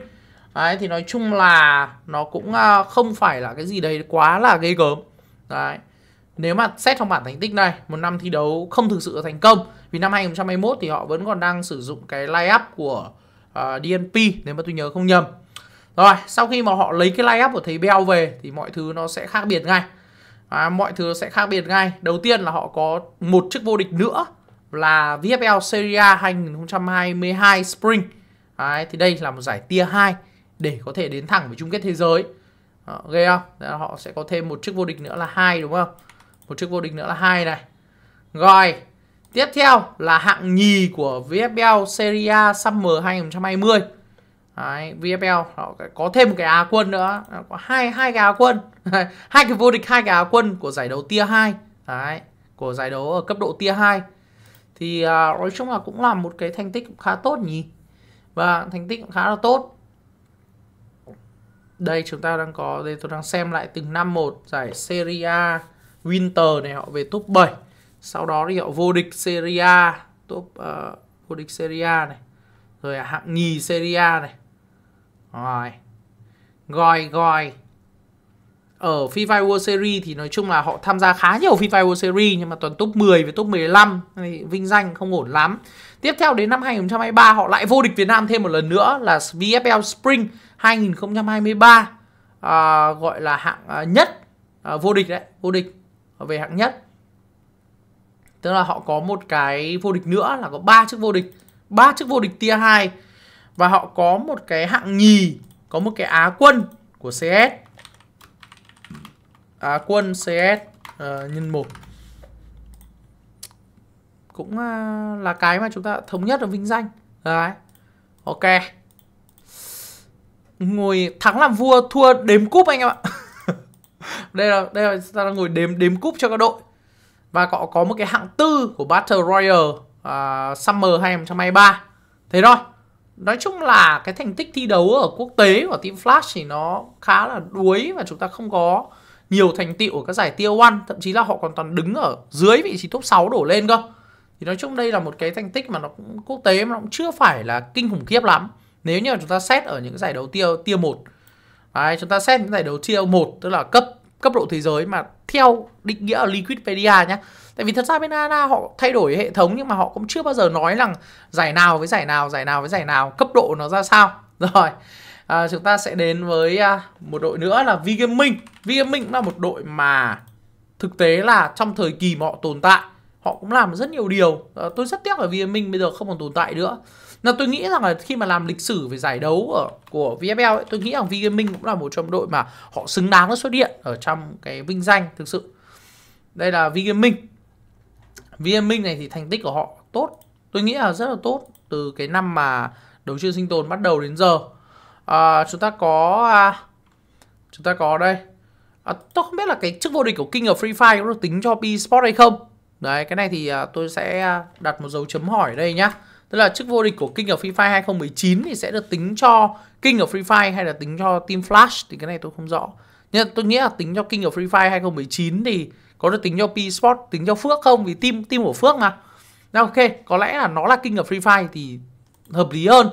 Đấy thì nói chung là nó cũng ờ, không phải là cái gì đấy quá là ghê gớm Đấy nếu mà xét trong bảng thành tích này một năm thi đấu không thực sự thành công vì năm 2021 thì họ vẫn còn đang sử dụng cái layup của uh, ờ, DNP nếu mà tôi nhớ không nhầm rồi, sau khi mà họ lấy cái line up của thầy Bell về thì mọi thứ nó sẽ khác biệt ngay. À, mọi thứ sẽ khác biệt ngay. Đầu tiên là họ có một chức vô địch nữa là VFL Serie A 2022 Spring. Đấy, thì đây là một giải tier 2 để có thể đến thẳng với chung kết thế giới. À, ghê không? Đấy, họ sẽ có thêm một chức vô địch nữa là hai đúng không? Một chức vô địch nữa là hai này. Rồi, tiếp theo là hạng nhì của VFL Serie A Summer 2020 Đấy, VFL có thêm một cái Á quân nữa, ờ, có hai hai cái Á quân, hai cái vô địch hai cái Á quân của giải đấu tier 2. Đấy, của giải đấu ở cấp độ tier 2. Thì uh, nói chung là cũng là một cái thành tích cũng khá tốt nhỉ. Và thành tích cũng khá là tốt. Đây chúng ta đang có đây tôi đang xem lại từng năm một giải Serie A Winter này họ về top 7. Sau đó thì họ vô địch Serie A, top uh, vô địch Serie A này. Rồi hạng nhì Serie A này rồi. Gọi gọi ở FIFA World Series thì nói chung là họ tham gia khá nhiều FIFA World Series nhưng mà toàn top 10 với top 15 thì vinh danh không ổn lắm. Tiếp theo đến năm 2023 họ lại vô địch Việt Nam thêm một lần nữa là VFL Spring 2023 à, gọi là hạng à, nhất à, vô địch đấy, vô địch về hạng nhất. Tức là họ có một cái vô địch nữa là có ba chức vô địch, ba chức vô địch tier 2 và họ có một cái hạng nhì có một cái á quân của CS á quân CS uh, ờ, nhân 1 cũng uh, là cái mà chúng ta thống nhất ở vinh danh đấy ok ngồi thắng làm vua thua đếm cúp anh em ạ đây là đây là ta đang ngồi đếm đếm cúp cho các đội và họ có một cái hạng tư của Battle Royale uh, Summer 2023 thế thôi nói chung là cái thành tích thi đấu ở quốc tế của team Flash thì nó khá là đuối và chúng ta không có nhiều thành tựu ở các giải tier one thậm chí là họ còn toàn đứng ở dưới vị trí top 6 đổ lên cơ thì nói chung đây là một cái thành tích mà nó cũng quốc tế mà nó cũng chưa phải là kinh khủng khiếp lắm nếu như chúng ta xét ở những giải đấu tier tier một Đấy, chúng ta xét những giải đấu tier 1 tức là cấp cấp độ thế giới mà theo định nghĩa ở Liquidpedia nhé tại vì thật ra bên ANA họ thay đổi hệ thống nhưng mà họ cũng chưa bao giờ nói rằng giải nào với giải nào giải nào với giải nào cấp độ nó ra sao rồi à, chúng ta sẽ đến với à, một đội nữa là Vgaming Vgaming cũng là một đội mà thực tế là trong thời kỳ mà họ tồn tại họ cũng làm rất nhiều điều à, tôi rất tiếc là Vgaming bây giờ không còn tồn tại nữa là tôi nghĩ rằng là khi mà làm lịch sử về giải đấu ở của VFL ấy, tôi nghĩ rằng Vgaming cũng là một trong đội mà họ xứng đáng nó xuất hiện ở trong cái vinh danh thực sự đây là Vgaming VM Minh này thì thành tích của họ tốt tôi nghĩ là rất là tốt từ cái năm mà đấu trường sinh tồn bắt đầu đến giờ à, chúng ta có à, chúng ta có đây à, tôi không biết là cái chức vô địch của King of Free Fire có được tính cho P Sport hay không đấy cái này thì à, tôi sẽ à, đặt một dấu chấm hỏi đây nhá tức là chức vô địch của King of Free Fire 2019 thì sẽ được tính cho King of Free Fire hay là tính cho Team Flash thì cái này tôi không rõ nhưng tôi nghĩ là tính cho King of Free Fire 2019 thì có được tính cho P-Sport tính cho Phước không vì team team của Phước mà Nên ok có lẽ là nó là kinh of Free Fire thì hợp lý hơn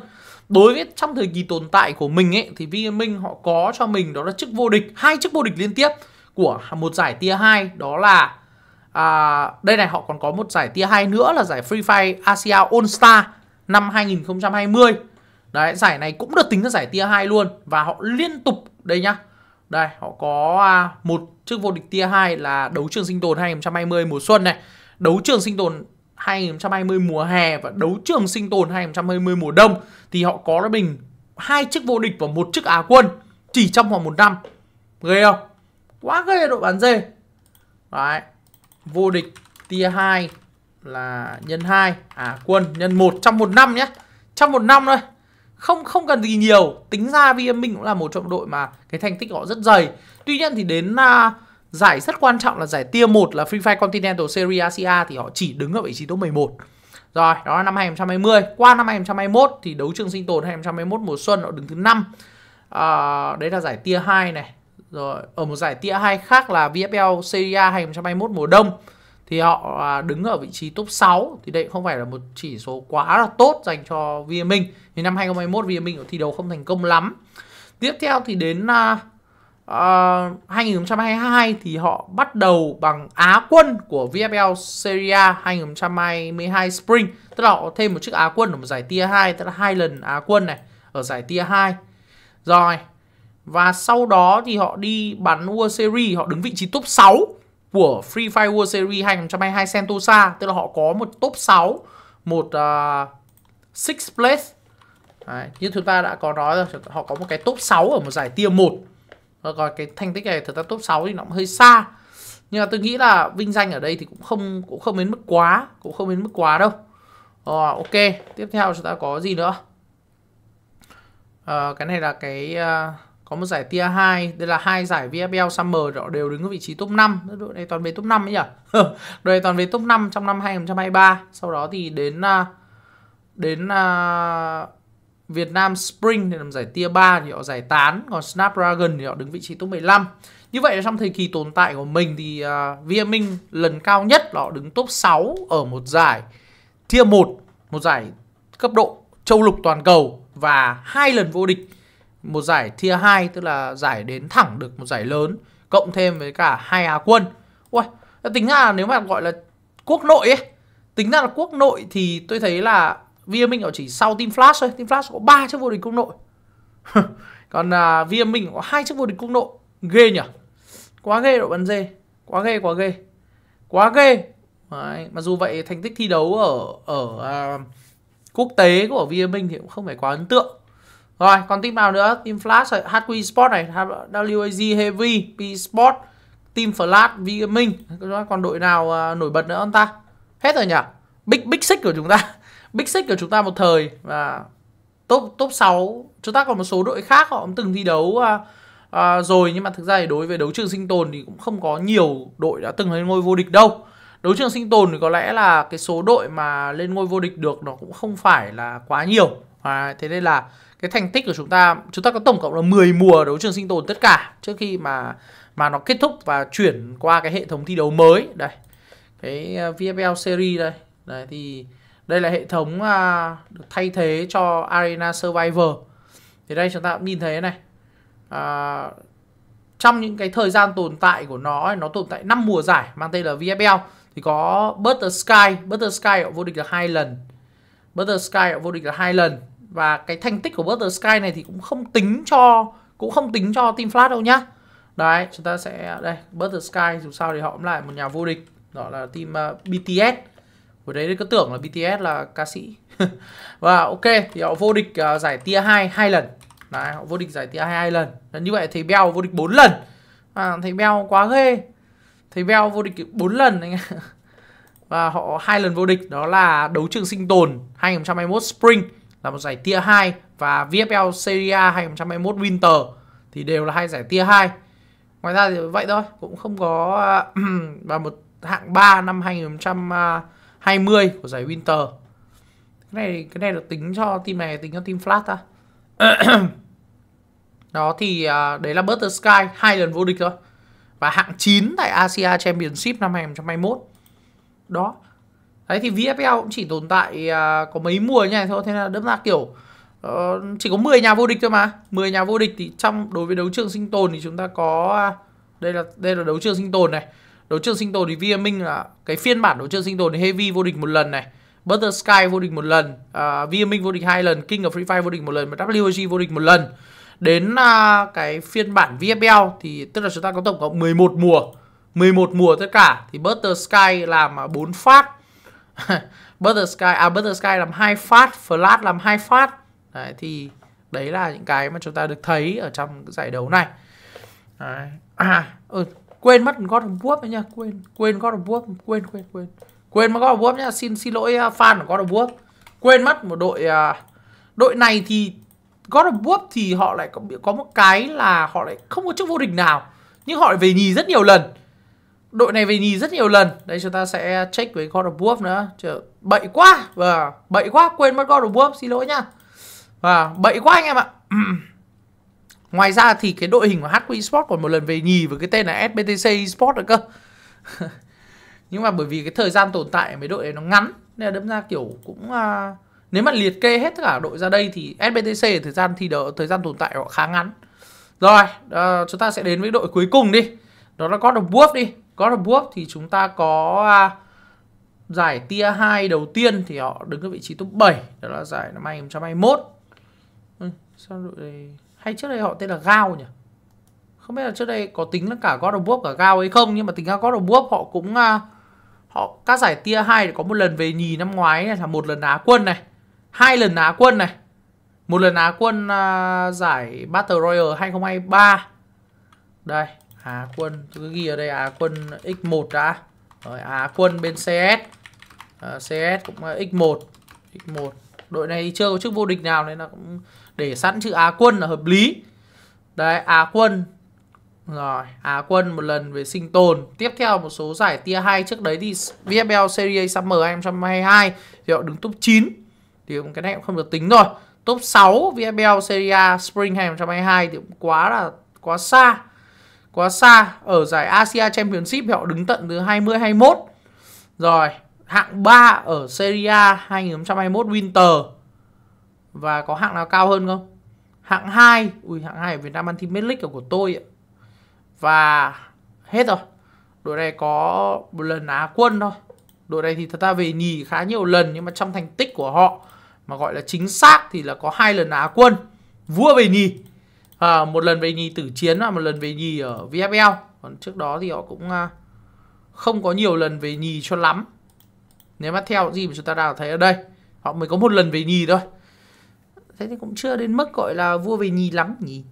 đối với trong thời kỳ tồn tại của mình ấy thì Vinh Minh họ có cho mình đó là chức vô địch hai chức vô địch liên tiếp của một giải tier 2 đó là à, đây này họ còn có một giải tier 2 nữa là giải Free Fire Asia All Star năm 2020 đấy giải này cũng được tính là giải tier 2 luôn và họ liên tục đây nhá đây họ có à, một trước vô địch tier 2 là đấu trường sinh tồn 2020 mùa xuân này, đấu trường sinh tồn 2020 mùa hè và đấu trường sinh tồn 2020 mùa đông thì họ có cho mình hai chức vô địch và một chức á quân chỉ trong vòng một năm. Ghê không? Quá ghê đội bán dê. Đấy. Vô địch tier 2 là nhân 2, á quân nhân 1 trong một năm nhé. Trong một năm thôi không không cần gì nhiều tính ra VM Minh cũng là một trong đội mà cái thành tích họ rất dày tuy nhiên thì đến uh, giải rất quan trọng là giải tier 1 là Free Fire Continental Series Asia thì họ chỉ đứng ở vị trí top 11 rồi đó là năm 2020 qua năm 2021 thì đấu trường sinh tồn 2021 mùa xuân họ đứng thứ năm uh, đấy là giải tier 2 này rồi ở một giải tier 2 khác là VFL Serie A 2021 mùa đông thì họ à, đứng ở vị trí top 6 thì đây không phải là một chỉ số quá là tốt dành cho VM Minh. Thì năm 2021 VM Minh thi đấu không thành công lắm. Tiếp theo thì đến Uh, à, à, 2022 thì họ bắt đầu bằng Á quân của VFL Serie A 2022 Spring Tức là họ thêm một chiếc Á quân ở một giải tier 2 Tức là hai lần Á quân này ở giải tier 2 Rồi Và sau đó thì họ đi bắn World Series Họ đứng vị trí top 6 của Free Fire World Series 2022 Sentosa Tức là họ có một top 6 Một uh, six place Đấy, như chúng ta đã có nói rồi Họ có một cái top 6 ở một giải tier 1 Rồi còn cái thành tích này thực ra top 6 thì nó cũng hơi xa Nhưng mà tôi nghĩ là vinh danh ở đây thì cũng không cũng không đến mức quá Cũng không đến mức quá đâu uh, Ok, tiếp theo chúng ta có gì nữa uh, Cái này là cái... Uh, có một giải tia 2 đây là hai giải VFL Summer đó đều đứng ở vị trí top 5 đội này toàn về top 5 ấy nhỉ đội này toàn về top 5 trong năm 2023 sau đó thì đến à, đến uh, Việt Nam Spring thì làm giải tia 3 thì họ giải tán còn Snapdragon thì họ đứng vị trí top 15 như vậy là trong thời kỳ tồn tại của mình thì uh, Via Minh lần cao nhất là họ đứng top 6 ở một giải tier 1 một giải cấp độ châu lục toàn cầu và hai lần vô địch một giải Tier 2 tức là giải đến thẳng được một giải lớn cộng thêm với cả hai Á quân. Ui, tính ra nếu mà gọi là quốc nội ấy, tính ra là quốc nội thì tôi thấy là VM Minh họ chỉ sau Team Flash thôi, Team Flash có 3 chiếc vô địch quốc nội. Còn à, VM Minh có hai chiếc vô địch quốc nội. Ghê nhỉ. Quá ghê đội bắn dê. Quá ghê quá ghê. Quá ghê. Đấy. Mặc dù vậy thành tích thi đấu ở ở à, quốc tế của VM Minh thì cũng không phải quá ấn tượng. Rồi, còn team nào nữa? Team Flash, HQ Sport này, WAG Heavy, P Sport, Team Flash, V Gaming. Còn đội nào à, nổi bật nữa không ta? Hết rồi nhỉ? Big Big Six của chúng ta. Big Six của chúng ta một thời và top top 6 chúng ta còn một số đội khác họ cũng từng thi đấu à, à, rồi nhưng mà thực ra thì đối với đấu trường sinh tồn thì cũng không có nhiều đội đã từng lên ngôi vô địch đâu đấu trường sinh tồn thì có lẽ là cái số đội mà lên ngôi vô địch được nó cũng không phải là quá nhiều à, thế nên là cái thành tích của chúng ta chúng ta có tổng cộng là 10 mùa đấu trường sinh tồn tất cả trước khi mà mà nó kết thúc và chuyển qua cái hệ thống thi đấu mới đây cái ờ, VFL series đây đấy thì đây là hệ thống uh, được thay thế cho Arena Survivor thì đây chúng ta cũng nhìn thấy này uh, trong những cái thời gian tồn tại của nó nó tồn tại 5 mùa giải mang tên là VFL thì có Butter Sky Butter Sky vô địch là hai lần Butter Sky vô địch là hai lần và cái thành tích của Butter Sky này thì cũng không tính cho cũng không tính cho team Flash đâu nhá đấy chúng ta sẽ đây Butter Sky dù sao thì họ cũng lại một nhà vô địch đó là team uh, ờ, BTS hồi đấy cứ tưởng là BTS là ca sĩ và ok thì họ vô địch uh, giải tia 2 hai lần đấy họ vô địch giải tia 2 hai lần Nên như vậy thì Bell vô địch 4 lần à, thầy Bell quá ghê thầy Bell vô địch 4 lần anh và họ hai lần vô địch đó là đấu trường sinh tồn 2021 Spring là một giải tia 2 và VFL Serie A 2021 Winter thì đều là hai giải tia 2. Ngoài ra thì vậy thôi, cũng không có và một hạng 3 năm 2020 của giải Winter. Cái này cái này được tính cho team này tính cho team flat ta. Đó thì à, đấy là Butter Sky hai lần vô địch thôi. Và hạng 9 tại Asia Championship năm 2021. Đó đấy thì VFL cũng chỉ tồn tại à, có mấy mùa như này thôi thế là đâm ra kiểu uh, chỉ có 10 nhà vô địch thôi mà 10 nhà vô địch thì trong đối với đấu trường sinh tồn thì chúng ta có à, đây là đây là đấu trường sinh tồn này đấu trường sinh tồn thì Via Minh là cái phiên bản đấu trường sinh tồn thì Heavy vô địch một lần này Butter Sky vô địch một lần uh, à, Via Minh vô địch hai lần King of Free Fire vô địch một lần và WG vô địch một lần đến uh, cái phiên bản VFL thì tức là chúng ta có tổng cộng 11 mùa 11 mùa tất cả thì Butter Sky làm 4 phát Butter Sky à Butter Sky làm hai phát, Flat làm hai phát. Đấy thì đấy là những cái mà chúng ta được thấy ở trong giải đấu này. Đấy. À, ừ, quên mất God of War nhá, quên quên God of War, quên quên quên. Quên mất God of War nhá, xin xin lỗi à, fan của God of War. Quên mất một đội à, đội này thì God of War thì họ lại có, có một cái là họ lại không có chức vô địch nào nhưng họ lại về nhì rất nhiều lần đội này về nhì rất nhiều lần đây chúng ta sẽ check với God of War nữa Chờ, bậy quá và bậy quá quên mất God of War xin lỗi nha và bậy quá anh em ạ ngoài ra thì cái đội hình của HQ Esports còn một lần về nhì với cái tên là SBTC Esports nữa cơ nhưng mà bởi vì cái thời gian tồn tại mấy đội này nó ngắn nên là đâm ra kiểu cũng à, nếu mà liệt kê hết tất cả đội ra đây thì SBTC thời gian thi đấu thời gian tồn tại họ khá ngắn rồi à, chúng ta sẽ đến với đội cuối cùng đi đó là God of War đi God of War thì chúng ta có à, giải tia 2 đầu tiên thì họ đứng ở vị trí top 7 đó là giải năm 2021 ừ, sao đội này... hay trước đây họ tên là Gao nhỉ không biết là trước đây có tính là cả God of War cả Gao hay không nhưng mà tính ra God of War họ cũng à, họ các giải tia 2 có một lần về nhì năm ngoái này, là một lần Á quân này hai lần Á quân này một lần Á quân à, giải Battle Royale 2023 đây Á quân tôi cứ ghi ở đây Á quân X1 đã rồi Á quân bên CS à, CS cũng X1 ờ, X1 đội này chưa có chức vô địch nào nên là cũng để sẵn chữ Á quân là hợp lý đấy Á quân rồi Á quân một lần về sinh tồn tiếp theo một số giải tier 2 trước đấy thì VFL Serie A Summer 2022 thì họ đứng top 9 thì cái này cũng không được tính rồi top 6 VFL Serie A Spring 2022 thì cũng quá là quá xa quá xa ở giải Asia Championship thì họ đứng tận thứ 20 21. Rồi, hạng 3 ở Serie A 2021 Winter. Và có hạng nào cao hơn không? Hạng 2, ui hạng 2 ở Việt Nam Ultimate League là của tôi ạ. Và hết rồi. Đội này có một lần Á quân thôi. Đội này thì thật ra về nhì khá nhiều lần nhưng mà trong thành tích của họ mà gọi là chính xác thì là có hai lần Á quân. Vua về nhì à, một lần về nhì tử chiến và một lần về nhì ở VFL còn trước đó thì họ cũng à, không có nhiều lần về nhì cho lắm nếu mà theo gì mà chúng ta đã thấy ở đây họ mới có một lần về nhì thôi thế thì cũng chưa đến mức gọi là vua về nhì lắm nhỉ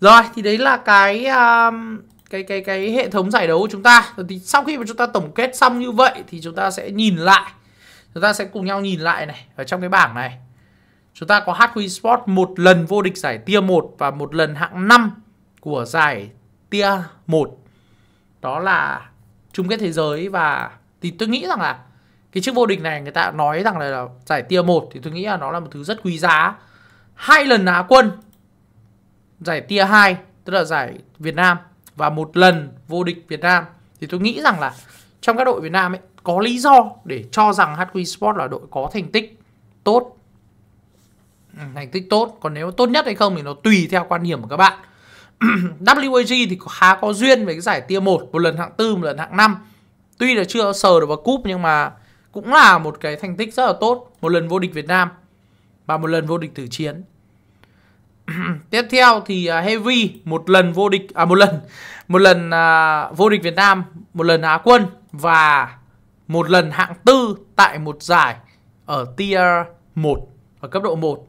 rồi thì đấy là cái um, cái cái cái hệ thống giải đấu của chúng ta rồi thì sau khi mà chúng ta tổng kết xong như vậy thì chúng ta sẽ nhìn lại chúng ta sẽ cùng nhau nhìn lại này ở trong cái bảng này Chúng ta có HQ sport một lần vô địch giải tia 1 và một lần hạng 5 của giải tia 1. Đó là chung kết thế giới và thì tôi nghĩ rằng là cái chức vô địch này người ta nói rằng là, là giải tia 1 thì tôi nghĩ là nó là một thứ rất quý giá. Hai lần á quân giải tia 2 tức là giải Việt Nam và một lần vô địch Việt Nam thì tôi nghĩ rằng là trong các đội Việt Nam ấy có lý do để cho rằng HQ Sport là đội có thành tích tốt thành tích tốt còn nếu tốt nhất hay không thì nó tùy theo quan điểm của các bạn WAG thì khá có duyên với cái giải tia một một lần hạng tư một lần hạng năm tuy là chưa sờ được vào cúp nhưng mà cũng là một cái thành tích rất là tốt một lần vô địch Việt Nam và một lần vô địch tử chiến tiếp theo thì à, Heavy một lần vô địch à một lần một lần à, vô địch Việt Nam một lần Á quân và một lần hạng tư tại một giải ở tier 1 ở cấp độ 1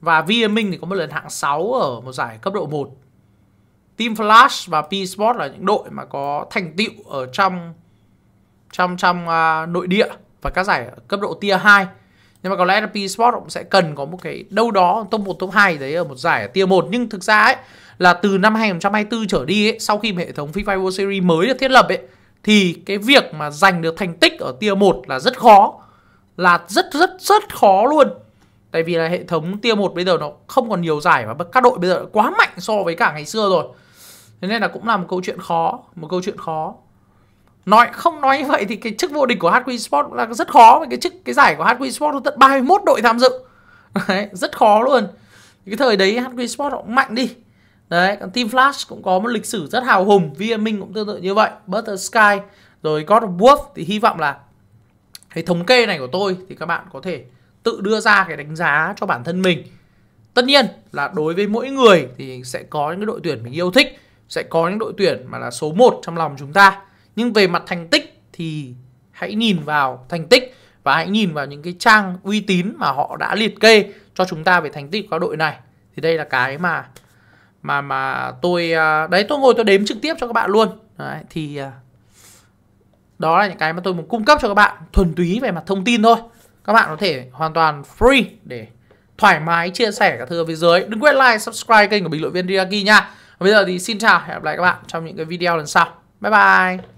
và VIA Minh thì có một lần hạng 6 ở một giải cấp độ 1. Team Flash và P-Sport là những đội mà có thành tựu ở trong trong trong uh, nội địa và các giải cấp độ tier 2. Nhưng mà có lẽ là P-Sport cũng sẽ cần có một cái đâu đó top 1, top 2 đấy ở một giải ở tier 1 nhưng thực ra ấy là từ năm 2024 trở đi ấy, sau khi hệ thống FIFA World Series mới được thiết lập ấy thì cái việc mà giành được thành tích ở tier 1 là rất khó. Là rất rất rất khó luôn Tại vì là hệ thống tier một bây giờ nó không còn nhiều giải và các đội bây giờ quá mạnh so với cả ngày xưa rồi. Thế nên là cũng là một câu chuyện khó, một câu chuyện khó. Nói không nói như vậy thì cái chức vô địch của HQ Sport là rất khó cái chức cái giải của HQ Sport nó tận 31 đội tham dự. Đấy, rất khó luôn. Cái thời đấy HQ Sport họ mạnh đi. Đấy, còn Team Flash cũng có một lịch sử rất hào hùng, VM Minh cũng tương tự như vậy, Butter Sky, rồi God of War thì hy vọng là cái thống kê này của tôi thì các bạn có thể tự đưa ra cái đánh giá cho bản thân mình tất nhiên là đối với mỗi người thì sẽ có những cái đội tuyển mình yêu thích sẽ có những đội tuyển mà là số 1 trong lòng chúng ta nhưng về mặt thành tích thì hãy nhìn vào thành tích và hãy nhìn vào những cái trang uy tín mà họ đã liệt kê cho chúng ta về thành tích của các đội này thì đây là cái mà mà mà tôi à, đấy tôi ngồi tôi đếm trực tiếp cho các bạn luôn đấy, thì à, đó là những cái mà tôi muốn cung cấp cho các bạn thuần túy về mặt thông tin thôi các bạn có thể hoàn toàn free để thoải mái chia sẻ các thứ với giới đừng quên like subscribe kênh của bình luận viên Riaki nha và bây giờ thì xin chào hẹn gặp lại các bạn trong những cái video lần sau bye bye